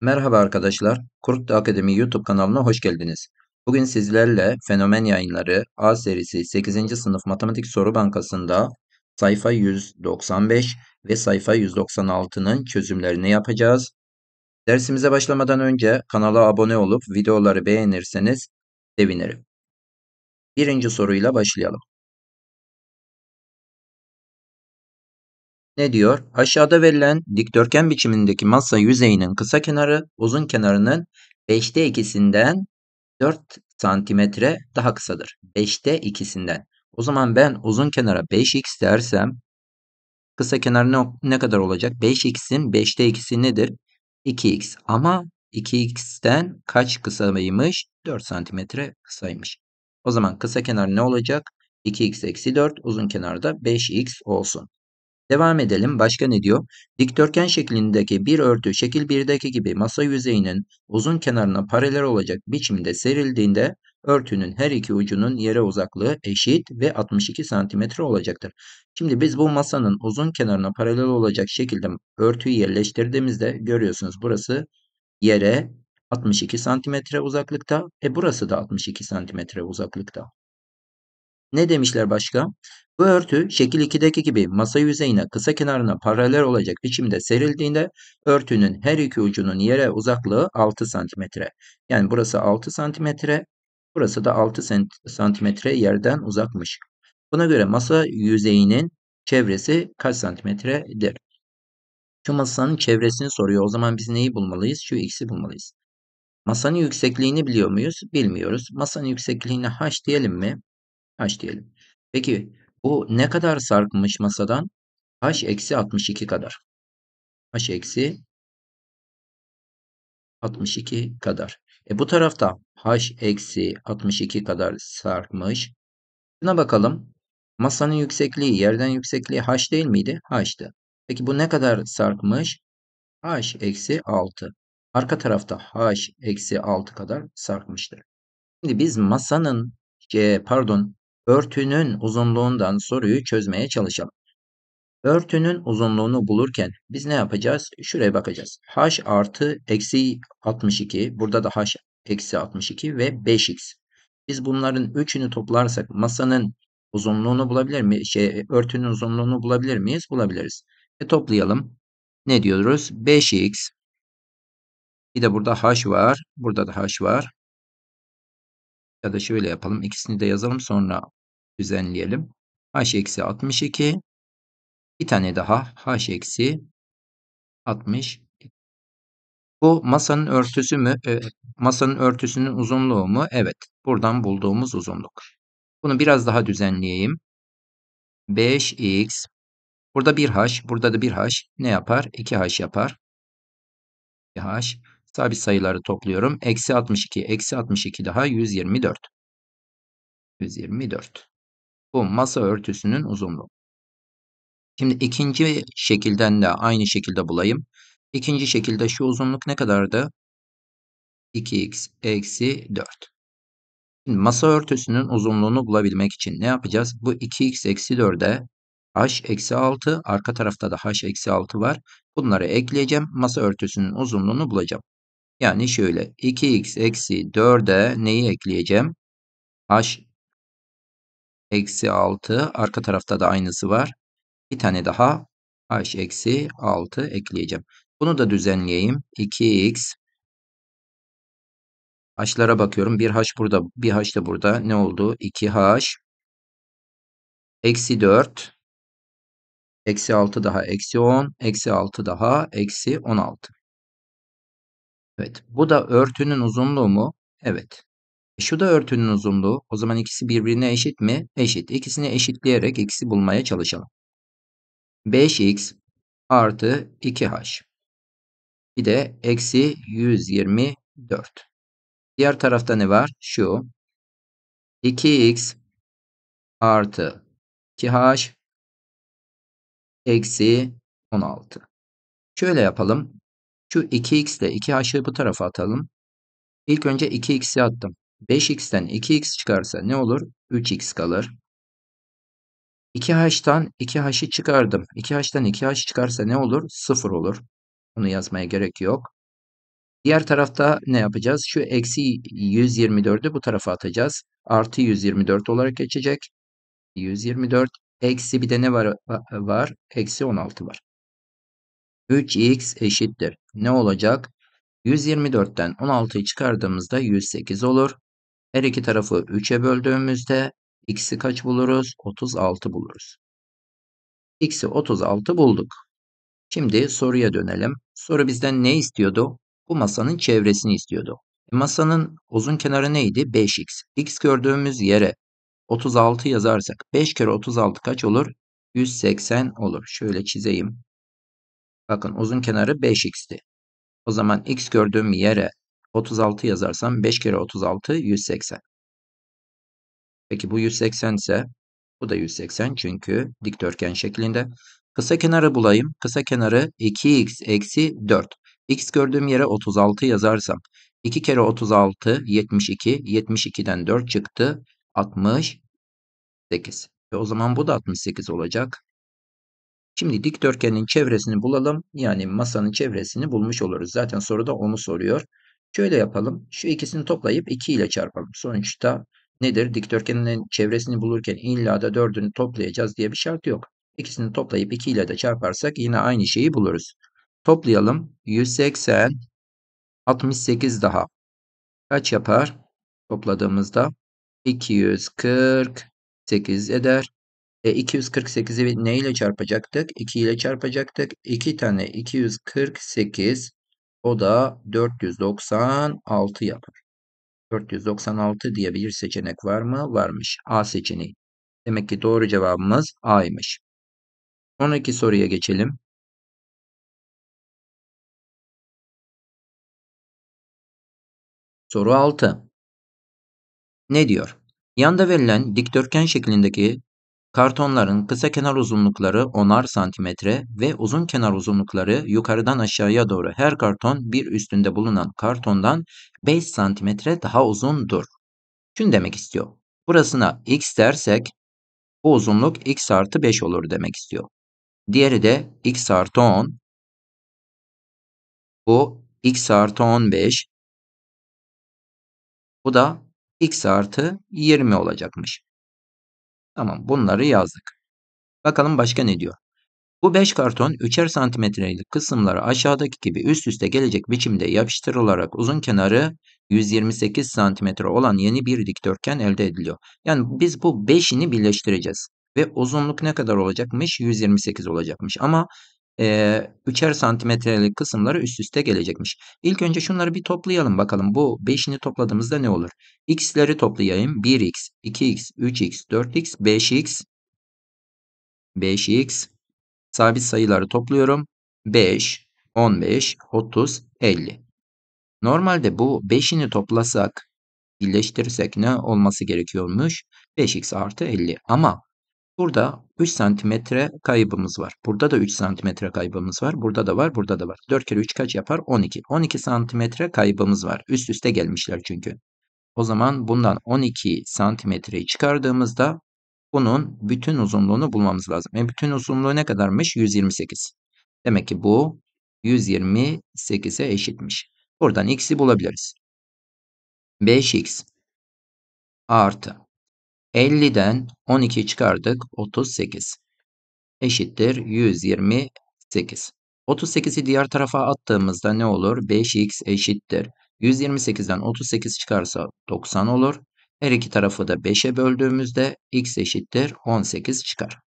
Merhaba arkadaşlar, Kurt Akademi YouTube kanalına hoş geldiniz. Bugün sizlerle Fenomen Yayınları A serisi 8. sınıf matematik soru bankasında sayfa 195 ve sayfa 196'nın çözümlerini yapacağız. Dersimize başlamadan önce kanala abone olup videoları beğenirseniz sevinirim. Birinci soruyla başlayalım. Ne diyor? Aşağıda verilen dikdörtgen biçimindeki masa yüzeyinin kısa kenarı uzun kenarının 5'te 2'sinden 4 santimetre daha kısadır. 5'te 2'sinden. O zaman ben uzun kenara 5x dersem kısa kenar ne, ne kadar olacak? 5x'in 5'te 2'si nedir? 2x ama 2x'ten kaç kısaymış? 4 santimetre kısaymış. O zaman kısa kenar ne olacak? 2x eksi 4 uzun kenarda 5x olsun. Devam edelim. Başka ne diyor? Dikdörtgen şeklindeki bir örtü şekil 1'deki gibi masa yüzeyinin uzun kenarına paralel olacak biçimde serildiğinde örtünün her iki ucunun yere uzaklığı eşit ve 62 cm olacaktır. Şimdi biz bu masanın uzun kenarına paralel olacak şekilde örtüyü yerleştirdiğimizde görüyorsunuz burası yere 62 cm uzaklıkta. E burası da 62 cm uzaklıkta. Ne demişler başka? Bu örtü şekil 2'deki gibi masa yüzeyine kısa kenarına paralel olacak biçimde serildiğinde örtünün her iki ucunun yere uzaklığı 6 cm. Yani burası 6 cm, burası da 6 cm yerden uzakmış. Buna göre masa yüzeyinin çevresi kaç santimetredir? Şu masanın çevresini soruyor. O zaman biz neyi bulmalıyız? Şu x'i bulmalıyız. Masanın yüksekliğini biliyor muyuz? Bilmiyoruz. Masanın yüksekliğini h diyelim mi? H diyelim. Peki bu ne kadar sarkmış masadan? H eksi 62 kadar. H eksi 62 kadar. E bu tarafta H eksi 62 kadar sarkmış. Şuna bakalım. Masanın yüksekliği yerden yüksekliği H değil miydi? H'tı. Peki bu ne kadar sarkmış? H eksi 6. Arka tarafta H eksi 6 kadar sarkmıştır. Şimdi biz masanın e, pardon Örtünün uzunluğundan soruyu çözmeye çalışalım. Örtünün uzunluğunu bulurken biz ne yapacağız? Şuraya bakacağız. h artı eksi 62. Burada da h eksi 62 ve 5x. Biz bunların üçünü toplarsak masanın uzunluğunu bulabilir miyiz? Şey, örtünün uzunluğunu bulabilir miyiz? Bulabiliriz. E toplayalım. Ne diyoruz? 5x. Bir de burada h var. Burada da h var. Ya da şöyle yapalım. İkisini de yazalım. Sonra düzenleyelim. h eksi 62 bir tane daha h eksi 60 bu masanın örtüsü mü? E, masanın örtüsünün uzunluğu mu? Evet. Buradan bulduğumuz uzunluk. Bunu biraz daha düzenleyeyim. 5x. Burada 1h. Burada da 1h. Ne yapar? 2h yapar. 2h. Sabit sayıları topluyorum. Eksi 62. Eksi 62 daha 124. 124. Bu masa örtüsünün uzunluğu. Şimdi ikinci şekilden de aynı şekilde bulayım. İkinci şekilde şu uzunluk ne kadardı? 2x eksi 4. Şimdi masa örtüsünün uzunluğunu bulabilmek için ne yapacağız? Bu 2x eksi 4'e h eksi 6 arka tarafta da h eksi 6 var. Bunları ekleyeceğim. Masa örtüsünün uzunluğunu bulacağım. Yani şöyle 2x eksi 4'e neyi ekleyeceğim? h eksi 6. Arka tarafta da aynısı var. Bir tane daha h eksi 6 ekleyeceğim. Bunu da düzenleyeyim. 2x h'lara bakıyorum. 1h burada, 1h da burada. Ne oldu? 2h eksi 4 eksi 6 daha eksi 10 eksi 6 daha eksi 16. Evet. Bu da örtünün uzunluğu mu? Evet. E, şu da örtünün uzunluğu. O zaman ikisi birbirine eşit mi? Eşit. İkisini eşitleyerek x'i bulmaya çalışalım. 5x artı 2h. Bir de eksi 124. Diğer tarafta ne var? Şu. 2x artı 2h eksi 16. Şöyle yapalım. Şu 2x ile 2h'ı bu tarafa atalım. İlk önce 2x'i attım. 5x'ten 2x çıkarsa ne olur? 3x kalır. 2h'tan 2h'i çıkardım. 2h'tan 2h çıkarsa ne olur? 0 olur. Bunu yazmaya gerek yok. Diğer tarafta ne yapacağız? Şu eksi 124'ü bu tarafa atacağız. Artı 124 olarak geçecek. 124. Eksi bir de ne var? var? Eksi 16 var. 3x eşittir. Ne olacak? 124'ten 16'yı çıkardığımızda 108 olur. Her iki tarafı 3'e böldüğümüzde x'i kaç buluruz? 36 buluruz. x'i 36 bulduk. Şimdi soruya dönelim. Soru bizden ne istiyordu? Bu masanın çevresini istiyordu. E masanın uzun kenarı neydi? 5x. x gördüğümüz yere 36 yazarsak 5 kere 36 kaç olur? 180 olur. Şöyle çizeyim. Bakın uzun kenarı 5x'ti. O zaman x gördüğüm yere 36 yazarsam 5 kere 36 180. Peki bu 180 ise bu da 180 çünkü dikdörtgen şeklinde. Kısa kenarı bulayım. Kısa kenarı 2x eksi 4. x gördüğüm yere 36 yazarsam 2 kere 36 72. 72'den 4 çıktı. 68. Ve o zaman bu da 68 olacak. Şimdi dikdörtgenin çevresini bulalım. Yani masanın çevresini bulmuş oluruz. Zaten soruda onu soruyor. Şöyle yapalım. Şu ikisini toplayıp 2 ile çarpalım. Sonuçta nedir? Dikdörtgenin çevresini bulurken illa da 4'ünü toplayacağız diye bir şart yok. İkisini toplayıp 2 ile de çarparsak yine aynı şeyi buluruz. Toplayalım. 180 68 daha. Kaç yapar? Topladığımızda 248 eder. E 248'i ne ile çarpacaktık? 2 ile çarpacaktık. 2 tane 248 o da 496 yapar. 496 diye bir seçenek var mı? Varmış. A seçeneği. Demek ki doğru cevabımız A'ymış. Sonraki soruya geçelim. Soru 6. Ne diyor? Yanda verilen dikdörtgen şeklindeki Kartonların kısa kenar uzunlukları 10'ar santimetre ve uzun kenar uzunlukları yukarıdan aşağıya doğru her karton bir üstünde bulunan kartondan 5 santimetre daha uzundur. Şunu demek istiyor. Burasına x dersek bu uzunluk x artı 5 olur demek istiyor. Diğeri de x artı 10. Bu x artı 15. Bu da x artı 20 olacakmış. Tamam bunları yazdık. Bakalım başka ne diyor. Bu 5 karton 3'er santimetrelik kısımları aşağıdaki gibi üst üste gelecek biçimde yapıştırılarak uzun kenarı 128 santimetre olan yeni bir dikdörtgen elde ediliyor. Yani biz bu 5'ini birleştireceğiz. Ve uzunluk ne kadar olacakmış? 128 olacakmış. Ama e, üçer santimetrelik kısımları üst üste gelecekmiş. İlk önce şunları bir toplayalım bakalım. Bu 5'ini topladığımızda ne olur? X'leri toplayayım. 1x, 2x, 3x, 4x, 5x. 5x. Sabit sayıları topluyorum. 5, 15, 30, 50. Normalde bu 5'ini toplasak, birleştirirsek ne olması gerekiyormuş? 5x artı 50. Ama Burada 3 santimetre kaybımız var. Burada da 3 santimetre kaybımız var. Burada da var, burada da var. 4 kere 3 kaç yapar? 12. 12 santimetre kaybımız var. Üst üste gelmişler çünkü. O zaman bundan 12 santimetreyi çıkardığımızda bunun bütün uzunluğunu bulmamız lazım. E bütün uzunluğu ne kadarmış? 128. Demek ki bu 128'e eşitmiş. Buradan x'i bulabiliriz. 5x artı 50'den 12 çıkardık 38 eşittir 128. 38'i diğer tarafa attığımızda ne olur? 5x eşittir. 128'den 38 çıkarsa 90 olur. Her iki tarafı da 5'e böldüğümüzde x eşittir 18 çıkar.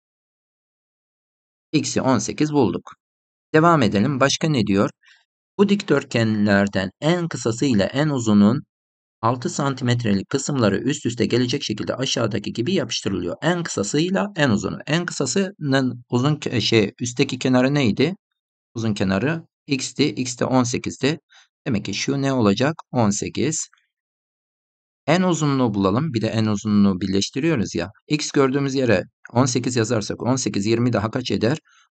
x'i 18 bulduk. Devam edelim. Başka ne diyor? Bu dikdörtgenlerden en kısası ile en uzunun 6 santimetrelik kısımları üst üste gelecek şekilde aşağıdaki gibi yapıştırılıyor. En kısasıyla en uzunu. En kısasının uzun şey üstteki kenarı neydi? Uzun kenarı x'ti. x de Demek ki şu ne olacak? 18. En uzunluğu bulalım. Bir de en uzunluğu birleştiriyoruz ya. X gördüğümüz yere 18 yazarsak 18 20 daha kaç eder?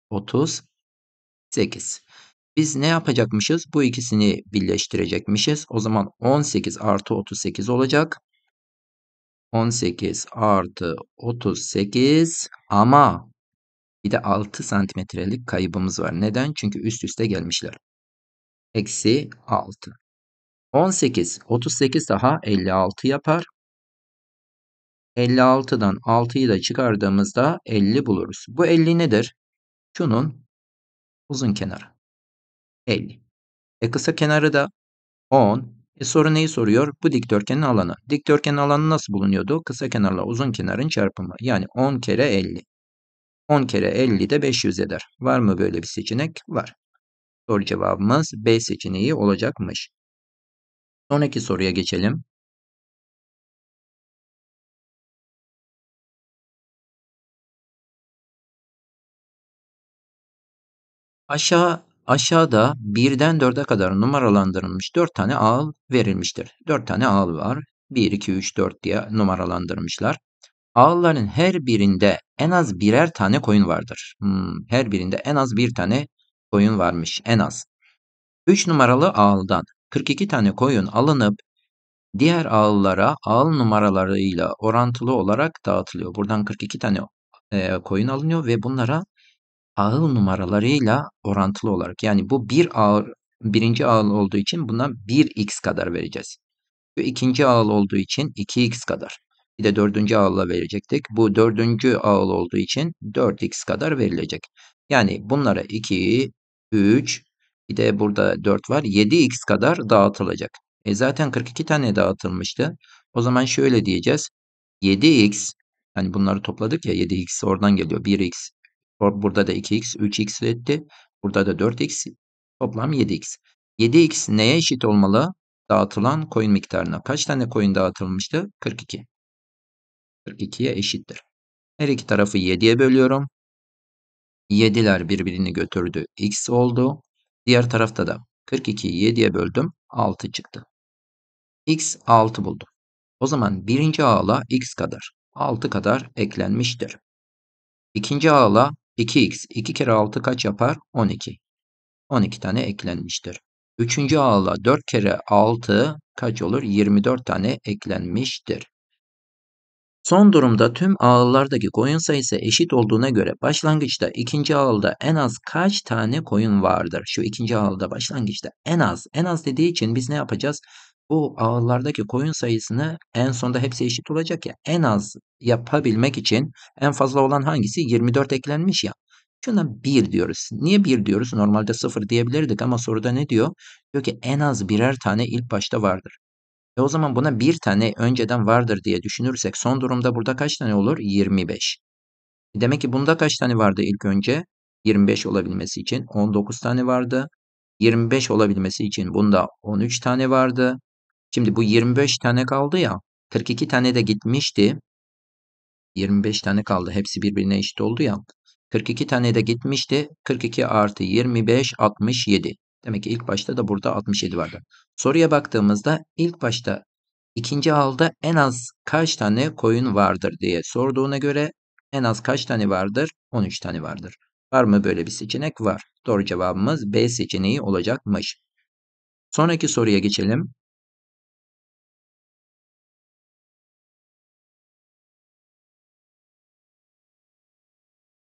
38. Biz ne yapacakmışız? Bu ikisini birleştirecekmişiz. O zaman 18 artı 38 olacak. 18 artı 38 ama bir de 6 santimetrelik kaybımız var. Neden? Çünkü üst üste gelmişler. Eksi 6. 18, 38 daha 56 yapar. 56'dan 6'yı da çıkardığımızda 50 buluruz. Bu 50 nedir? Şunun uzun kenarı. 50. E kısa kenarı da 10. E soru neyi soruyor? Bu dikdörtgenin alanı. Dikdörtgenin alanı nasıl bulunuyordu? Kısa kenarla uzun kenarın çarpımı. Yani 10 kere 50. 10 kere 50 de 500 eder. Var mı böyle bir seçenek? Var. Doğru cevabımız B seçeneği olacakmış. Sonraki soruya geçelim. Aşağı Aşağıda 1'den 4'e kadar numaralandırılmış 4 tane ağıl verilmiştir. 4 tane ağıl var. 1, 2, 3, 4 diye numaralandırmışlar. Ağılların her birinde en az birer tane koyun vardır. Hmm, her birinde en az bir tane koyun varmış. En az. 3 numaralı ağıldan 42 tane koyun alınıp diğer ağıllara ağıl numaralarıyla orantılı olarak dağıtılıyor. Buradan 42 tane e, koyun alınıyor ve bunlara ağıl numaralarıyla orantılı olarak yani bu bir ağır birinci ağıl olduğu için buna 1x kadar vereceğiz. Bu ikinci ağıl olduğu için 2x kadar. Bir de dördüncü ağılla verecektik. Bu dördüncü ağıl olduğu için 4x kadar verilecek. Yani bunlara 2, 3, bir de burada 4 var. 7x kadar dağıtılacak. E zaten 42 tane dağıtılmıştı. O zaman şöyle diyeceğiz. 7x yani bunları topladık ya 7x oradan geliyor 1x Burada da 2x 3x etti. Burada da 4x toplam 7x. 7x neye eşit olmalı? Dağıtılan coin miktarına. Kaç tane coin dağıtılmıştı? 42. 42'ye eşittir. Her iki tarafı 7'ye bölüyorum. 7'ler birbirini götürdü. X oldu. Diğer tarafta da 42'yi 7'ye böldüm. 6 çıktı. X 6 buldum. O zaman birinci ağla X kadar. 6 kadar eklenmiştir. İkinci ağla 2x 2 kere 6 kaç yapar? 12. 12 tane eklenmiştir. Üçüncü ağla 4 kere 6 kaç olur? 24 tane eklenmiştir. Son durumda tüm ağıllardaki koyun sayısı eşit olduğuna göre başlangıçta ikinci ağılda en az kaç tane koyun vardır? Şu ikinci ağılda başlangıçta en az, en az dediği için biz ne yapacağız? bu ağlardaki koyun sayısını en sonda hepsi eşit olacak ya en az yapabilmek için en fazla olan hangisi 24 eklenmiş ya. Şuna 1 diyoruz. Niye 1 diyoruz? Normalde 0 diyebilirdik ama soruda ne diyor? Diyor ki en az birer tane ilk başta vardır. E o zaman buna bir tane önceden vardır diye düşünürsek son durumda burada kaç tane olur? 25. E demek ki bunda kaç tane vardı ilk önce? 25 olabilmesi için 19 tane vardı. 25 olabilmesi için bunda 13 tane vardı. Şimdi bu 25 tane kaldı ya. 42 tane de gitmişti. 25 tane kaldı. Hepsi birbirine eşit oldu ya. 42 tane de gitmişti. 42 artı 25 67. Demek ki ilk başta da burada 67 vardı. Soruya baktığımızda ilk başta ikinci halda en az kaç tane koyun vardır diye sorduğuna göre en az kaç tane vardır? 13 tane vardır. Var mı böyle bir seçenek? Var. Doğru cevabımız B seçeneği olacakmış. Sonraki soruya geçelim.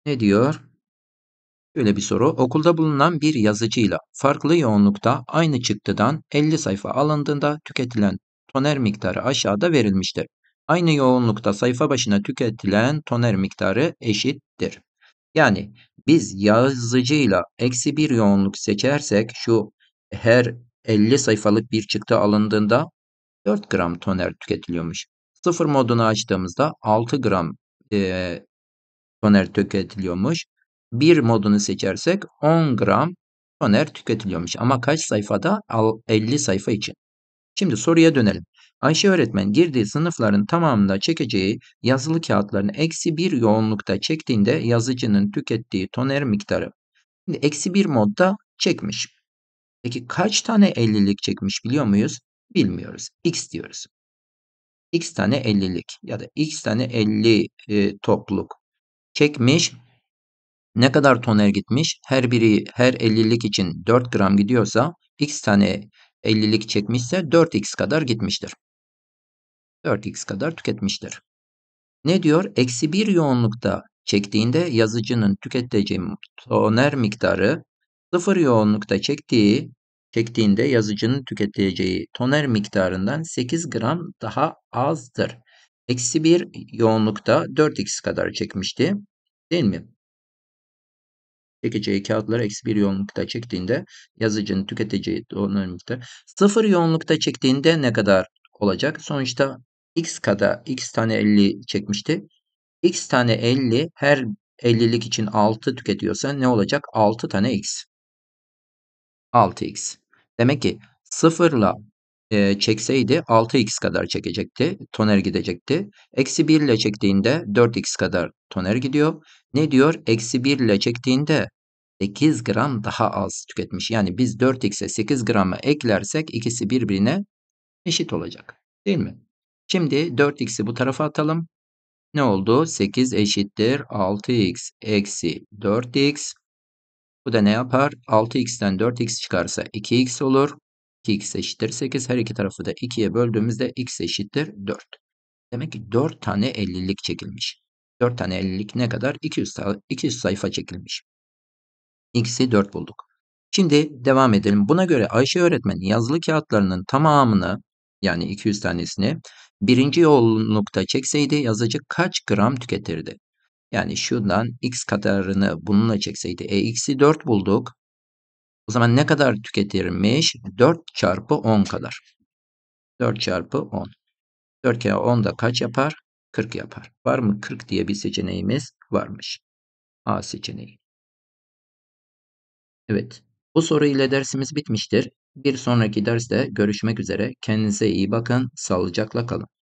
Ne diyor? Böyle bir soru. Okulda bulunan bir yazıcıyla farklı yoğunlukta aynı çıktıdan 50 sayfa alındığında tüketilen toner miktarı aşağıda verilmiştir. Aynı yoğunlukta sayfa başına tüketilen toner miktarı eşittir. Yani biz yazıcıyla eksi bir yoğunluk seçersek şu her 50 sayfalık bir çıktı alındığında 4 gram toner tüketiliyormuş. Sıfır modunu açtığımızda 6 gram e, toner tüketiliyormuş. Bir modunu seçersek 10 gram toner tüketiliyormuş. Ama kaç sayfada? 50 sayfa için. Şimdi soruya dönelim. Ayşe öğretmen girdiği sınıfların tamamında çekeceği yazılı kağıtların eksi bir yoğunlukta çektiğinde yazıcının tükettiği toner miktarı. Şimdi eksi bir modda çekmiş. Peki kaç tane 50'lik çekmiş biliyor muyuz? Bilmiyoruz. X diyoruz. X tane 50'lik ya da X tane 50 e, tokluk çekmiş. Ne kadar toner gitmiş? Her biri her 50'lik için 4 gram gidiyorsa x tane 50'lik çekmişse 4x kadar gitmiştir. 4x kadar tüketmiştir. Ne diyor? Eksi 1 yoğunlukta çektiğinde yazıcının tüketeceği toner miktarı 0 yoğunlukta çektiği çektiğinde yazıcının tüketeceği toner miktarından 8 gram daha azdır. Eksi 1 yoğunlukta 4x kadar çekmişti. Değil mi? Çekeceği kağıtları eksi 1 yoğunlukta çektiğinde yazıcının tüketeceği donanımda 0 yoğunlukta çektiğinde ne kadar olacak? Sonuçta x kadar x tane 50 çekmişti. x tane 50 her 50'lik için 6 tüketiyorsa ne olacak? 6 tane x. 6x. Demek ki 0 ile e, çekseydi 6x kadar çekecekti. Toner gidecekti. Eksi 1 ile çektiğinde 4x kadar toner gidiyor. Ne diyor? Eksi 1 ile çektiğinde 8 gram daha az tüketmiş. Yani biz 4x'e 8 gramı eklersek ikisi birbirine eşit olacak. Değil mi? Şimdi 4x'i bu tarafa atalım. Ne oldu? 8 eşittir 6x eksi 4x. Bu da ne yapar? 6x'ten 4x çıkarsa 2x olur. 2x eşittir 8. Her iki tarafı da 2'ye böldüğümüzde x eşittir 4. Demek ki 4 tane 50'lik çekilmiş. 4 tane 50'lik ne kadar? 200, 200 sayfa çekilmiş. X'i 4 bulduk. Şimdi devam edelim. Buna göre Ayşe öğretmen yazılı kağıtlarının tamamını yani 200 tanesini birinci yoğunlukta çekseydi yazıcı kaç gram tüketirdi? Yani şundan x kadarını bununla çekseydi. E x'i 4 bulduk. O zaman ne kadar tüketirmiş? 4 çarpı 10 kadar. 4 çarpı 10. 4 kere 10 da kaç yapar? 40 yapar. Var mı 40 diye bir seçeneğimiz varmış. A seçeneği. Evet. Bu soru ile dersimiz bitmiştir. Bir sonraki derste görüşmek üzere. Kendinize iyi bakın. Sağlıcakla kalın.